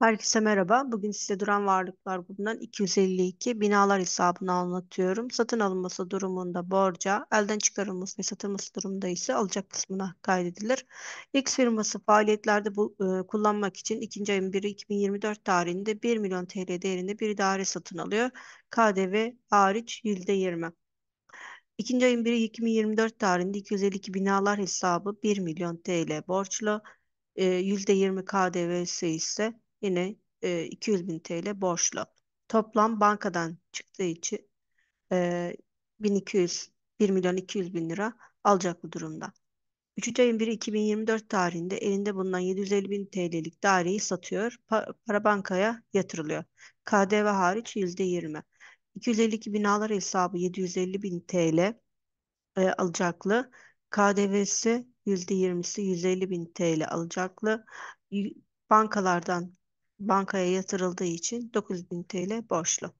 Herkese merhaba. Bugün size duran varlıklar bulunan 252 binalar hesabını anlatıyorum. Satın alınması durumunda borca, elden çıkarılması ve satılması durumunda ise alacak kısmına kaydedilir. X firması faaliyetlerde bu, e, kullanmak için 2. ayın 1'i 2024 tarihinde 1 milyon TL değerinde bir daire satın alıyor. KDV hariç %20. 2. ayın 1'i 2024 tarihinde 252 binalar hesabı 1 milyon TL borçlu, e, %20 KDV'si ise yine e, 200 bin TL borçlu. Toplam bankadan çıktığı için e, 1200 1 milyon 200 bin lira alacak bu durumda. 3. ayın 1 2024 tarihinde elinde bulunan 750 bin TL'lik daireyi satıyor. Pa para bankaya yatırılıyor. KDV hariç %20. 252 binalar hesabı 750 bin TL e, alacaklı. KDV'si %20'si 150 bin TL alacaklı. Bankalardan bankaya yatırıldığı için bin TL borçlu.